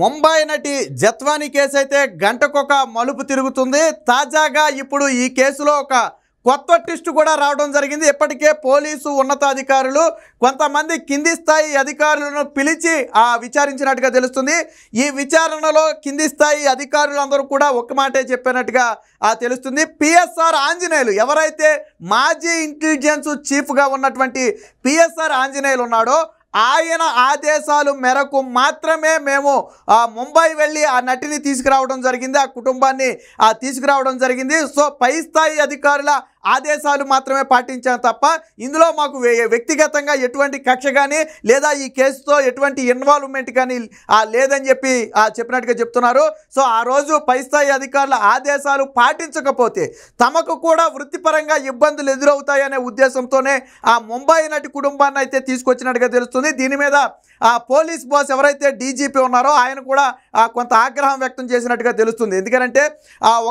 ముంబై నటి జత్వానీ కేసు అయితే గంటకొక మలుపు తిరుగుతుంది తాజాగా ఇప్పుడు ఈ కేసులో ఒక కొత్త ట్విస్ట్ కూడా రావడం జరిగింది ఇప్పటికే పోలీసు ఉన్నతాధికారులు కొంతమంది కింది స్థాయి అధికారులను పిలిచి ఆ విచారించినట్టుగా తెలుస్తుంది ఈ విచారణలో కింది స్థాయి అధికారులందరూ కూడా ఒక మాటే చెప్పినట్టుగా తెలుస్తుంది పిఎస్ఆర్ ఆంజనేయులు ఎవరైతే మాజీ ఇంటెలిజెన్స్ చీఫ్గా ఉన్నటువంటి పిఎస్ఆర్ ఆంజనేయులు ఉన్నాడో ఆయన ఆదేశాలు మేరకు మాత్రమే మేము ముంబై వెళ్ళి ఆ నటిని తీసుకురావడం జరిగింది ఆ కుటుంబాన్ని తీసుకురావడం జరిగింది సో పై స్థాయి అధికారుల ఆదేశాలు మాత్రమే పాటించాం తప్ప ఇందులో మాకు వ్యక్తిగతంగా ఎటువంటి కక్ష కానీ లేదా ఈ కేసుతో ఎటువంటి ఇన్వాల్వ్మెంట్ కానీ లేదని చెప్పి చెప్పినట్టుగా చెప్తున్నారు సో ఆ రోజు పై స్థాయి అధికారుల ఆదేశాలు పాటించకపోతే తమకు కూడా వృత్తిపరంగా ఇబ్బందులు ఎదురవుతాయనే ఉద్దేశంతోనే ఆ ముంబై నటి కుటుంబాన్ని అయితే తీసుకొచ్చినట్టుగా తెలుస్తుంది దీని మీద ఆ పోలీస్ బాస్ ఎవరైతే డీజీపీ ఉన్నారో ఆయన కూడా కొంత ఆగ్రహం వ్యక్తం చేసినట్టుగా తెలుస్తుంది ఎందుకంటే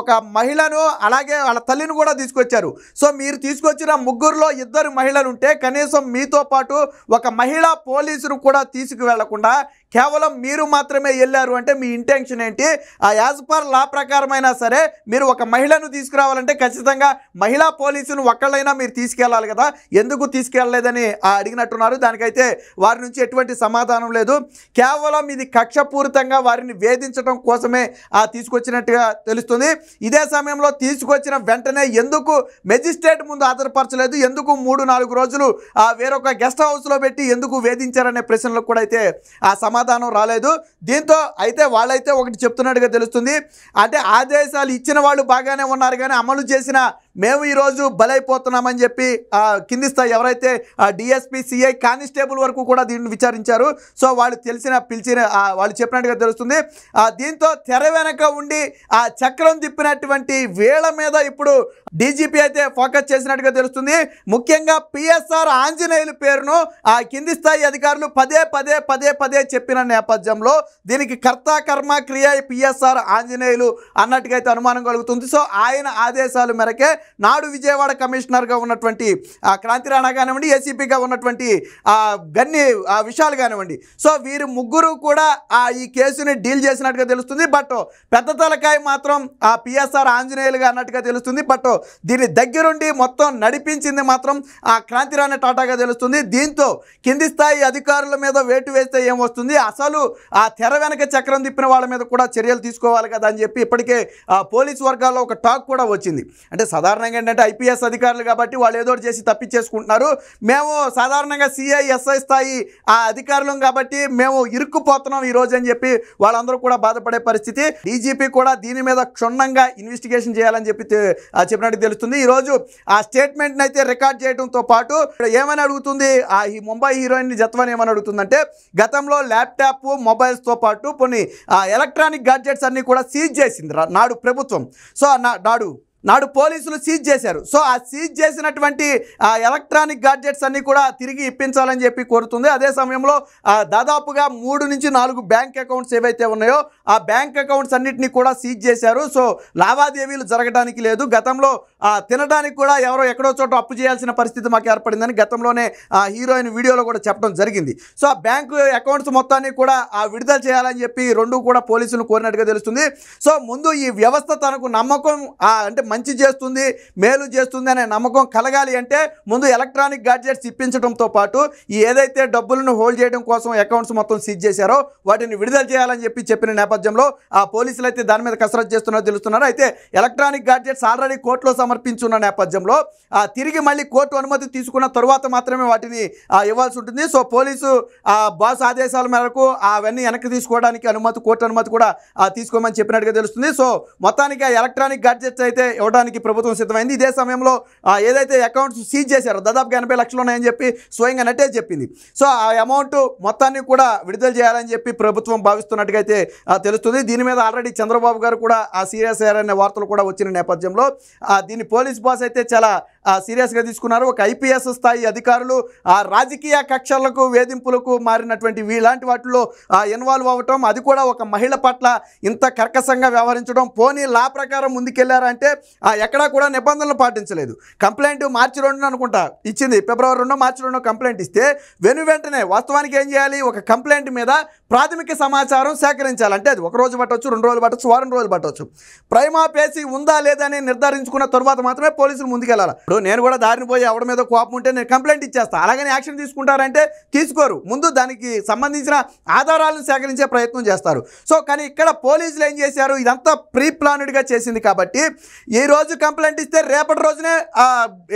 ఒక మహిళను అలాగే వాళ్ళ తల్లిని కూడా తీసుకొచ్చారు సో మీరు తీసుకొచ్చిన ముగ్గురులో ఇద్దరు మహిళలు ఉంటే కనీసం మీతో పాటు ఒక మహిళా పోలీసును కూడా తీసుకువెళ్లకుండా కేవలం మీరు మాత్రమే వెళ్ళారు అంటే మీ ఇంటెన్షన్ ఏంటి ఆ యాజ్ పర్ లా ప్రకారమైనా సరే మీరు ఒక మహిళను తీసుకురావాలంటే ఖచ్చితంగా మహిళా పోలీసును ఒక్కళ్ళైనా మీరు తీసుకెళ్ళాలి కదా ఎందుకు తీసుకెళ్ళలేదని అడిగినట్టున్నారు దానికైతే వారి నుంచి ఎటువంటి సమాధానం లేదు కేవలం ఇది కక్షపూరితంగా వారిని వేధించడం కోసమే ఆ తీసుకొచ్చినట్టుగా తెలుస్తుంది ఇదే సమయంలో తీసుకొచ్చిన వెంటనే ఎందుకు మెజిస్ట్రేట్ ముందు ఆధారపరచలేదు ఎందుకు మూడు నాలుగు రోజులు ఆ వేరొక గెస్ట్ హౌస్లో పెట్టి ఎందుకు వేధించారనే ప్రశ్నలకు కూడా అయితే ఆ సమాధానం సమాధానం రాలేదు దీంతో అయితే వాళ్ళైతే ఒకటి చెప్తున్నట్టుగా తెలుస్తుంది అంటే ఆదేశాలు ఇచ్చిన వాళ్ళు బాగానే ఉన్నారు కానీ అమలు చేసిన మేము ఈరోజు బలైపోతున్నామని చెప్పి కింది స్థాయి ఎవరైతే డిఎస్పీ సిఐ కానిస్టేబుల్ వరకు కూడా దీన్ని విచారించారు సో వాళ్ళు తెలిసిన పిలిచిన వాళ్ళు చెప్పినట్టుగా తెలుస్తుంది దీంతో తెర వెనక ఉండి ఆ చక్రం తిప్పినటువంటి వేళ మీద ఇప్పుడు డీజీపీ అయితే ఫోకస్ చేసినట్టుగా తెలుస్తుంది ముఖ్యంగా పిఎస్ఆర్ ఆంజనేయులు పేరును ఆ కింది స్థాయి అధికారులు పదే పదే పదే పదే చెప్పిన నేపథ్యంలో దీనికి కర్త కర్మ క్రియ పిఎస్ఆర్ ఆంజనేయులు అన్నట్టుగా అయితే అనుమానం కలుగుతుంది సో ఆయన ఆదేశాల మేరకే నాడు విజయవాడ కమిషనర్గా ఉన్నటువంటి క్రాంతిరాణా కానివ్వండి ఏసీపీగా ఉన్నటువంటి గన్ని విషయాలు కానివ్వండి సో వీరు ముగ్గురు కూడా ఈ కేసుని డీల్ చేసినట్టుగా తెలుస్తుంది బట్ పెద్ద తలకాయ మాత్రం ఆ పిఎస్ఆర్ ఆంజనేయులుగా అన్నట్టుగా తెలుస్తుంది బట్ దీన్ని దగ్గరుండి మొత్తం నడిపించింది మాత్రం ఆ క్రాంతి టాటాగా తెలుస్తుంది దీంతో కింది స్థాయి అధికారుల మీద వేటు వేస్తే ఏమొస్తుంది అసలు ఆ తెర వెనక చక్రం తిప్పిన వాళ్ళ మీద కూడా చర్యలు తీసుకోవాలి కదా అని చెప్పి ఇప్పటికే పోలీస్ వర్గాల్లో ఒక టాక్ కూడా వచ్చింది అంటే సదా సాధారణంగా ఏంటంటే ఐపీఎస్ అధికారులు కాబట్టి వాళ్ళు ఏదో చేసి తప్పించేసుకుంటున్నారు మేము సాధారణంగా సిఐ ఎస్ఐ స్థాయి ఆ అధికారులు కాబట్టి మేము ఇరుక్కుపోతున్నాం ఈరోజు అని చెప్పి వాళ్ళందరూ కూడా బాధపడే పరిస్థితి డీజీపీ కూడా దీని మీద క్షుణ్ణంగా ఇన్వెస్టిగేషన్ చేయాలని చెప్పి చెప్పినట్టు తెలుస్తుంది ఈరోజు ఆ స్టేట్మెంట్ని అయితే రికార్డ్ చేయడంతో పాటు ఏమని అడుగుతుంది ఆ ఈ ముంబై హీరోయిన్ జత్వన్ ఏమని అడుగుతుందంటే గతంలో ల్యాప్టాప్ మొబైల్స్తో పాటు కొన్ని ఎలక్ట్రానిక్ గాడ్జెట్స్ అన్నీ కూడా సీజ్ చేసింది నాడు ప్రభుత్వం సో నాడు నాడు పోలీసులు సీజ్ చేశారు సో ఆ సీజ్ చేసినటువంటి ఎలక్ట్రానిక్ గాడ్జెట్స్ అన్నీ కూడా తిరిగి ఇప్పించాలని చెప్పి కోరుతుంది అదే సమయంలో దాదాపుగా మూడు నుంచి నాలుగు బ్యాంక్ అకౌంట్స్ ఏవైతే ఉన్నాయో ఆ బ్యాంక్ అకౌంట్స్ అన్నింటినీ కూడా సీజ్ చేశారు సో లావాదేవీలు జరగడానికి లేదు గతంలో తినడానికి కూడా ఎవరో ఎక్కడో చోట అప్పు చేయాల్సిన పరిస్థితి మాకు ఏర్పడిందని గతంలోనే ఆ హీరోయిన్ వీడియోలో కూడా చెప్పడం జరిగింది సో ఆ బ్యాంకు అకౌంట్స్ మొత్తాన్ని కూడా ఆ విడుదల చేయాలని చెప్పి రెండు కూడా పోలీసులు కోరినట్టుగా తెలుస్తుంది సో ముందు ఈ వ్యవస్థ తనకు నమ్మకం అంటే మంచి చేస్తుంది మేలు చేస్తుంది అనే నమ్మకం కలగాలి అంటే ముందు ఎలక్ట్రానిక్ గాడ్జెట్స్ ఇప్పించడంతో పాటు ఏదైతే డబ్బులను హోల్డ్ చేయడం కోసం అకౌంట్స్ మొత్తం సీజ్ చేశారో వాటిని విడుదల చేయాలని చెప్పి చెప్పిన నేపథ్యంలో ఆ పోలీసులు అయితే దాని మీద కసరత్తు చేస్తున్నారో తెలుస్తున్నారు అయితే ఎలక్ట్రానిక్ గాడ్జెట్స్ ఆల్రెడీ కోర్టులో సమర్పించున్న నేపథ్యంలో ఆ తిరిగి మళ్ళీ కోర్టు అనుమతి తీసుకున్న తరువాత మాత్రమే వాటిని ఇవ్వాల్సి ఉంటుంది సో పోలీసు ఆ బాస్ ఆదేశాల మేరకు అవన్నీ వెనక్కి తీసుకోవడానికి అనుమతి కోర్టు అనుమతి కూడా తీసుకోమని చెప్పినట్టుగా తెలుస్తుంది సో మొత్తానికి ఎలక్ట్రానిక్ గాడ్జెట్స్ అయితే ఇవ్వడానికి ప్రభుత్వం సిద్ధమైంది ఇదే సమయంలో ఏదైతే అకౌంట్స్ సీజ్ చేశారో దాదాపుగా ఎనభై లక్షలు ఉన్నాయని చెప్పి స్వయంగా నటే చెప్పింది సో ఆ అమౌంట్ మొత్తాన్ని కూడా విడుదల చేయాలని చెప్పి ప్రభుత్వం భావిస్తున్నట్టుగా అయితే తెలుస్తుంది దీని మీద ఆల్రెడీ చంద్రబాబు గారు కూడా ఆ సీరియస్ అయ్యారనే వార్తలు కూడా వచ్చిన నేపథ్యంలో దీన్ని పోలీస్ బాస్ అయితే చాలా సీరియస్గా తీసుకున్నారు ఒక ఐపీఎస్ స్థాయి అధికారులు ఆ రాజకీయ కక్షలకు వేధింపులకు మారినటువంటి ఇలాంటి వాటిలో ఇన్వాల్వ్ అవ్వటం అది కూడా ఒక మహిళ పట్ల ఇంత కర్కసంగా వ్యవహరించడం పోనీ లా ప్రకారం ముందుకెళ్లారంటే ఎక్కడా కూడా నిబంధనలు పాటించలేదు కంప్లైంట్ మార్చి రెండు అనుకుంటా ఇచ్చింది ఫిబ్రవరి రెండో మార్చి రెండో కంప్లైంట్ ఇస్తే వెను వెంటనే వాస్తవానికి ఏం చేయాలి ఒక కంప్లైంట్ మీద ప్రాథమిక సమాచారం సేకరించాలి అంటే అది ఒక రోజు పట్టవచ్చు రెండు రోజులు పట్టవచ్చు వారం రోజులు పట్టవచ్చు ప్రైమా పేసి ఉందా లేదా అని నిర్ధారించుకున్న తర్వాత మాత్రమే పోలీసులు ముందుకెళ్ళాలి ఇప్పుడు నేను కూడా దారిని పోయి ఎవరి మీద కోపం ఉంటే నేను కంప్లైంట్ ఇచ్చేస్తాను అలాగని యాక్షన్ తీసుకుంటారంటే తీసుకోరు ముందు దానికి సంబంధించిన ఆధారాలను సేకరించే ప్రయత్నం చేస్తారు సో కానీ ఇక్కడ పోలీసులు ఏం చేశారు ఇదంతా ప్రీ చేసింది కాబట్టి ఈ రోజు కంప్లైంట్ ఇస్తే రేపటి రోజునే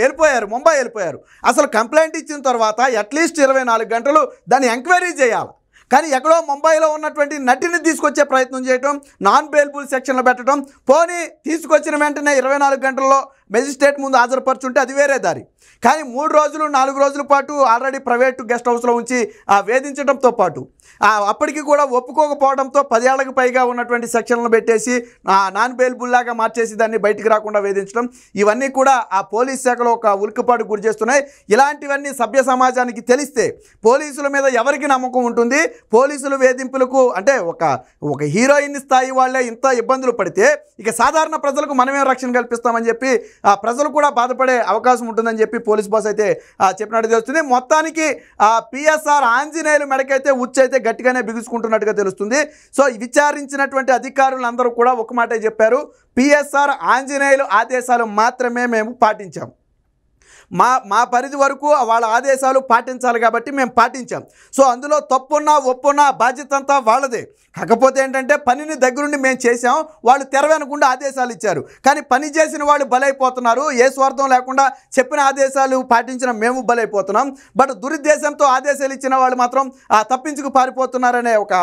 వెళ్ళిపోయారు ముంబై వెళ్ళిపోయారు అసలు కంప్లైంట్ ఇచ్చిన తర్వాత అట్లీస్ట్ ఇరవై నాలుగు గంటలు దాన్ని ఎంక్వైరీ చేయాలి కానీ ఎక్కడో ముంబైలో ఉన్నటువంటి నటిని తీసుకొచ్చే ప్రయత్నం చేయటం నాన్ బెయిల్బుల్ సెక్షన్లో పెట్టడం పోనీ తీసుకొచ్చిన వెంటనే ఇరవై నాలుగు గంటల్లో మెజిస్ట్రేట్ ముందు హాజరుపరుచుంటే అది వేరే దారి కానీ మూడు రోజులు నాలుగు రోజుల పాటు ఆల్రెడీ ప్రైవేటు గెస్ట్ హౌస్లో ఉంచి వేధించడంతో పాటు అప్పటికి కూడా ఒప్పుకోకపోవడంతో పదేళ్లకు పైగా ఉన్నటువంటి సెక్షన్లను పెట్టేసి నాన్ బెయిల్బుల్లాగా మార్చేసి దాన్ని బయటికి రాకుండా వేధించడం ఇవన్నీ కూడా ఆ పోలీస్ శాఖలో ఒక ఉలిక్కుపాటు గురి చేస్తున్నాయి ఇలాంటివన్నీ సభ్య సమాజానికి తెలిస్తే పోలీసుల మీద ఎవరికి నమ్మకం ఉంటుంది పోలీసులు వేధింపులకు అంటే ఒక ఒక హీరోయిన్ స్థాయి వాళ్ళే ఇంత ఇబ్బందులు పడితే ఇక సాధారణ ప్రజలకు మనమే రక్షణ కల్పిస్తామని చెప్పి ప్రజలు కూడా బాధపడే అవకాశం ఉంటుందని చెప్పి పోలీస్ బాస్ అయితే చెప్పినట్టు తెలుస్తుంది మొత్తానికి పిఎస్ఆర్ ఆంజనేయులు మెడకైతే ఉచ్చైతే గట్టిగానే బిగుసుకుంటున్నట్టుగా తెలుస్తుంది సో విచారించినటువంటి అధికారులందరూ కూడా ఒక మాటే చెప్పారు పిఎస్ఆర్ ఆంజనేయులు ఆదేశాలు మాత్రమే మేము పాటించాము మా మా పరిధి వరకు వాళ్ళ ఆదేశాలు పాటించాలి కాబట్టి మేము పాటించాం సో అందులో తప్పున్నా ఒప్పున్నా బాధ్యత అంతా వాళ్ళదే కాకపోతే ఏంటంటే పనిని దగ్గరుండి మేము చేసాం వాళ్ళు తెరవెనకుండా ఆదేశాలు ఇచ్చారు కానీ పని చేసిన వాళ్ళు బలైపోతున్నారు ఏ స్వార్థం లేకుండా చెప్పిన ఆదేశాలు పాటించిన మేము బలైపోతున్నాం బట్ దురుద్దేశంతో ఆదేశాలు ఇచ్చిన వాళ్ళు మాత్రం తప్పించుకు పారిపోతున్నారనే ఒక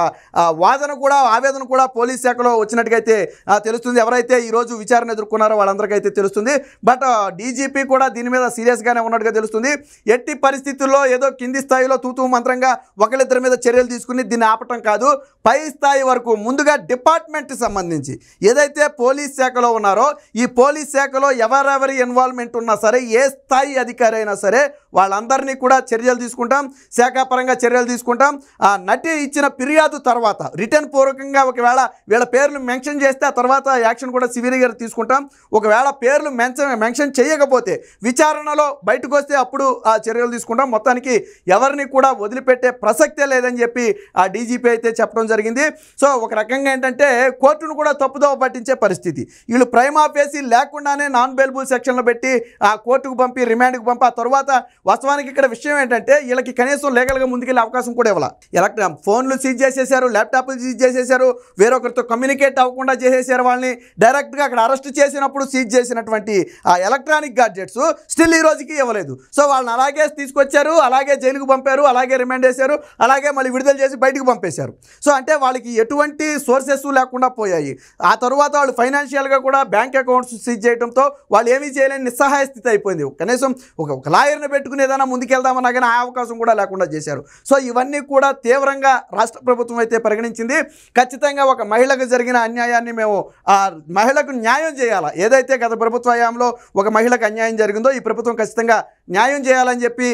వాదన కూడా ఆవేదన కూడా పోలీస్ శాఖలో వచ్చినట్టుగైతే తెలుస్తుంది ఎవరైతే ఈరోజు విచారణ ఎదుర్కొన్నారో వాళ్ళందరికైతే తెలుస్తుంది బట్ డీజీపీ కూడా దీని మీద సీరియస్ సీరియస్గానే ఉన్నట్టుగా తెలుస్తుంది ఎట్టి పరిస్థితుల్లో ఏదో కింది స్థాయిలో తూతూ మంత్రంగా ఒకళ్ళిద్దరి మీద చర్యలు తీసుకుని దీన్ని ఆపటం కాదు పై స్థాయి వరకు ముందుగా డిపార్ట్మెంట్కి సంబంధించి ఏదైతే పోలీస్ శాఖలో ఉన్నారో ఈ పోలీస్ శాఖలో ఎవరెవరి ఇన్వాల్వ్మెంట్ ఉన్నా సరే ఏ స్థాయి అధికారి అయినా సరే వాళ్ళందరినీ కూడా చర్యలు తీసుకుంటాం శాఖాపరంగా చర్యలు తీసుకుంటాం ఆ నటి ఇచ్చిన ఫిర్యాదు తర్వాత రిటర్న్ పూర్వకంగా ఒకవేళ వీళ్ళ పేర్లు మెన్షన్ చేస్తే ఆ తర్వాత యాక్షన్ కూడా గారు తీసుకుంటాం ఒకవేళ పేర్లు మెన్షన్ మెన్షన్ చేయకపోతే విచారణలో బయటకు వస్తే అప్పుడు ఆ చర్యలు తీసుకుంటాం మొత్తానికి ఎవరిని కూడా వదిలిపెట్టే ప్రసక్తే లేదని చెప్పి ఆ డీజీపీ అయితే చెప్పడం జరిగింది సో ఒక రకంగా ఏంటంటే కోర్టును కూడా తప్పుదోవ పట్టించే పరిస్థితి వీళ్ళు ప్రైమ్ ఆఫేసి లేకుండానే నాన్ బెయిల్బుల్ సెక్షన్లో పెట్టి ఆ కోర్టుకు పంపి రిమాండ్కు పంపి ఆ తర్వాత వాస్తవానికి ఇక్కడ విషయం ఏంటంటే వీళ్ళకి కనీసం లీగల్గా ముందుకెళ్ళే అవకాశం కూడా ఇవ్వాల ఎలక్ట్రా ఫోన్లు సీజ్ చేసేసారు ల్యాప్టాప్లు సీజ్ చేసేసారు వేరొకరితో కమ్యూనికేట్ అవ్వకుండా చేసేసారు వాళ్ళని డైరెక్ట్గా అక్కడ అరెస్ట్ చేసినప్పుడు సీజ్ చేసినటువంటి ఆ ఎలక్ట్రానిక్ గాడ్జెట్స్ స్టిల్ ఈ రోజుకి ఇవ్వలేదు సో వాళ్ళని అలాగే తీసుకొచ్చారు అలాగే జైలుకు పంపారు అలాగే రిమాండ్ చేశారు అలాగే మళ్ళీ విడుదల చేసి బయటకు పంపేశారు సో అంటే వాళ్ళకి ఎటువంటి సోర్సెస్ లేకుండా పోయాయి ఆ తర్వాత వాళ్ళు ఫైనాన్షియల్గా కూడా బ్యాంక్ అకౌంట్స్ సీజ్ చేయడంతో వాళ్ళు ఏమీ చేయలేని నిస్సహాయ స్థితి అయిపోయింది కనీసం ఒక లాయర్ని పెట్టు పెట్టుకుని ఏదైనా ముందుకెళ్దామన్నా కానీ ఆ అవకాశం కూడా లేకుండా చేశారు సో ఇవన్నీ కూడా తీవ్రంగా రాష్ట్ర ప్రభుత్వం అయితే పరిగణించింది ఖచ్చితంగా ఒక మహిళకు జరిగిన అన్యాయాన్ని మేము ఆ మహిళకు న్యాయం చేయాలా ఏదైతే గత ప్రభుత్వ హయాంలో ఒక మహిళకు అన్యాయం జరిగిందో ఈ ప్రభుత్వం ఖచ్చితంగా న్యాయం చేయాలని చెప్పి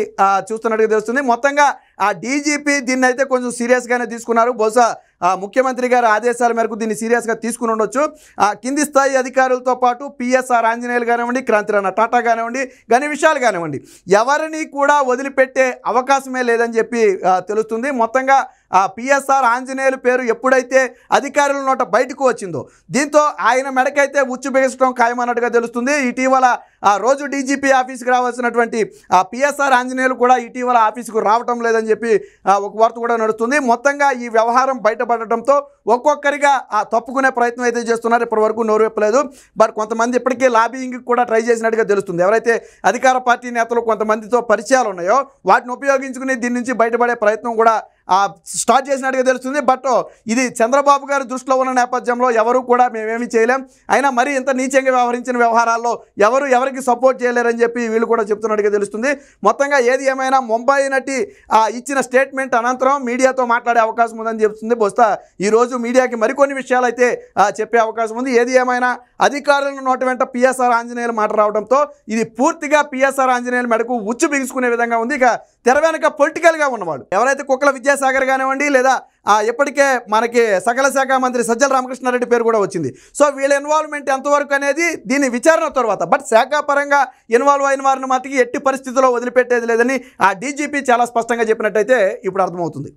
చూస్తున్నట్టుగా తెలుస్తుంది మొత్తంగా ఆ డీజీపీ దీన్ని అయితే కొంచెం సీరియస్గానే తీసుకున్నారు బహుశా ముఖ్యమంత్రి గారి ఆదేశాల మేరకు దీన్ని సీరియస్గా తీసుకుని ఉండొచ్చు కింది స్థాయి అధికారులతో పాటు పిఎస్ఆర్ ఆంజనేయులు కానివ్వండి క్రాంతిరాణ టాటా కానివ్వండి గని విషయాలు కానివ్వండి ఎవరిని కూడా వదిలిపెట్టే అవకాశమే లేదని చెప్పి తెలుస్తుంది మొత్తంగా ఆ పిఎస్ఆర్ ఆంజనేయులు పేరు ఎప్పుడైతే అధికారుల నోట బయటకు వచ్చిందో దీంతో ఆయన మెడకైతే ఉచ్చు బిగించడం ఖాయమన్నట్టుగా తెలుస్తుంది ఇటీవల ఆ రోజు డీజీపీ ఆఫీస్కి రావాల్సినటువంటి ఆ పిఎస్ఆర్ ఆంజనేయులు కూడా ఇటీవల ఆఫీస్కు రావటం లేదని చెప్పి ఒక వార్త కూడా నడుస్తుంది మొత్తంగా ఈ వ్యవహారం బయటపడటంతో ఒక్కొక్కరిగా ఆ తప్పుకునే ప్రయత్నం అయితే చేస్తున్నారు ఇప్పటివరకు వెప్పలేదు బట్ కొంతమంది ఇప్పటికే లాబింగ్కి కూడా ట్రై చేసినట్టుగా తెలుస్తుంది ఎవరైతే అధికార పార్టీ నేతలు కొంతమందితో పరిచయాలు ఉన్నాయో వాటిని ఉపయోగించుకుని దీని నుంచి బయటపడే ప్రయత్నం కూడా స్టార్ట్ చేసినట్టుగా తెలుస్తుంది బట్ oh, ఇది చంద్రబాబు గారి దృష్టిలో ఉన్న నేపథ్యంలో ఎవరు కూడా మేమేమి చేయలేం అయినా మరి ఇంత నీచంగా వ్యవహరించిన వ్యవహారాల్లో ఎవరు ఎవరికి సపోర్ట్ చేయలేరని చెప్పి వీళ్ళు కూడా చెప్తున్నట్టుగా తెలుస్తుంది మొత్తంగా ఏది ఏమైనా ముంబై నటి ఇచ్చిన స్టేట్మెంట్ అనంతరం మీడియాతో మాట్లాడే అవకాశం ఉందని చెప్తుంది బొస్తా ఈరోజు మీడియాకి మరికొన్ని విషయాలు అయితే చెప్పే అవకాశం ఉంది ఏది ఏమైనా అధికారులను నోట వెంట పిఎస్ఆర్ ఆంజనేయులు మాట రావడంతో ఇది పూర్తిగా పిఎస్ఆర్ ఆంజనేయుల మెడకు ఉచ్చు బిగుసుకునే విధంగా ఉంది ఇక తెర వెనక పొలిటికల్గా ఉన్నవాళ్ళు ఎవరైతే కుక్కల విద్యా విద్యాసాగర్ కానివ్వండి లేదా ఇప్పటికే మనకి సకల శాఖ మంత్రి సజ్జల రామకృష్ణారెడ్డి పేరు కూడా వచ్చింది సో వీళ్ళ ఇన్వాల్వ్మెంట్ ఎంతవరకు అనేది దీని విచారణ తర్వాత బట్ పరంగా ఇన్వాల్వ్ అయిన వారిని మాత్రం ఎట్టి పరిస్థితుల్లో వదిలిపెట్టేది లేదని ఆ డీజీపీ చాలా స్పష్టంగా చెప్పినట్టయితే ఇప్పుడు అర్థమవుతుంది